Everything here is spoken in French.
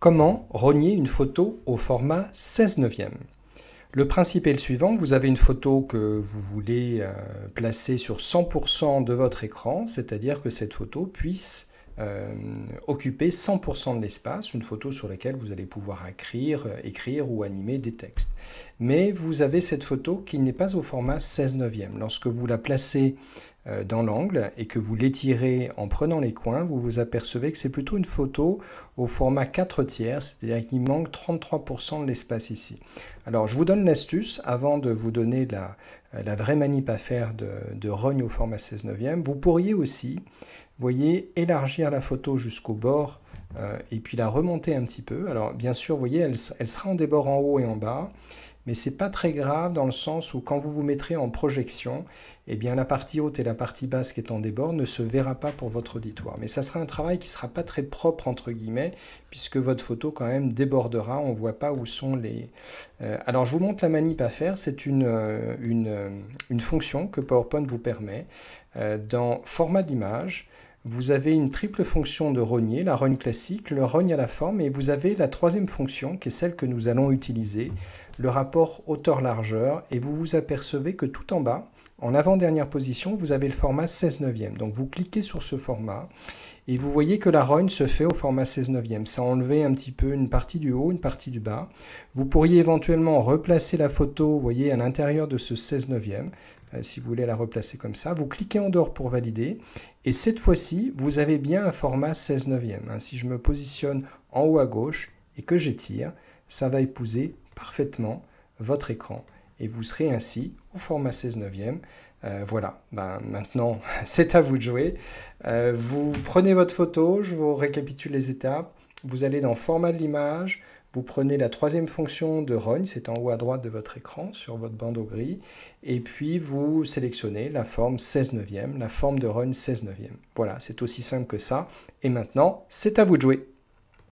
Comment rogner une photo au format 16 neuvième Le principe est le suivant, vous avez une photo que vous voulez euh, placer sur 100% de votre écran, c'est-à-dire que cette photo puisse euh, occuper 100% de l'espace, une photo sur laquelle vous allez pouvoir écrire, euh, écrire ou animer des textes. Mais vous avez cette photo qui n'est pas au format 16 neuvième. Lorsque vous la placez euh, dans l'angle et que vous l'étirez en prenant les coins, vous vous apercevez que c'est plutôt une photo au format 4 tiers, c'est-à-dire qu'il manque 33% de l'espace ici. Alors je vous donne l'astuce avant de vous donner la, euh, vraie manip à faire de, rogne au format 16 neuvième. Vous pourriez aussi, voyez, élargir la photo jusqu'au bord euh, et puis la remonter un petit peu. Alors bien sûr, vous voyez, elle sera en débord en haut et en bas mais c'est pas très grave dans le sens où quand vous vous mettrez en projection, eh bien la partie haute et la partie basse qui est en débord ne se verra pas pour votre auditoire. Mais ça sera un travail qui sera pas très propre entre guillemets, puisque votre photo quand même débordera, on voit pas où sont les... Euh, alors je vous montre la manip à faire, c'est une, euh, euh, fonction que PowerPoint vous permet. dans format d'image, vous avez une triple fonction de rogner, la rogne classique, le rogne à la forme, et vous avez la troisième fonction, qui est celle que nous allons utiliser, le rapport hauteur-largeur, et vous vous apercevez que tout en bas, en avant-dernière position, vous avez le format 16 neuvième. Donc vous cliquez sur ce format et vous voyez que la rogne se fait au format 16 neuvième. Ça a enlevé un petit peu une partie du haut, une partie du bas. Vous pourriez éventuellement replacer la photo, vous voyez, à l'intérieur de ce 16 neuvième. Euh, si vous voulez la replacer comme ça, vous cliquez en dehors pour valider. Et cette fois-ci, vous avez bien un format 16 neuvième. Hein. Si je me positionne en haut à gauche et que j'étire, ça va épouser parfaitement votre écran et vous serez ainsi au format 16 neuvième. Euh, voilà, ben, maintenant c'est à vous de jouer. Euh, vous prenez votre photo, je vous récapitule les étapes. Vous allez dans format de l'image, vous prenez la troisième fonction de Rogne, c'est en haut à droite de votre écran sur votre bandeau gris, et puis vous sélectionnez la forme 16 neuvième, la forme de Run 16 neuvième. Voilà, c'est aussi simple que ça. Et maintenant, c'est à vous de jouer.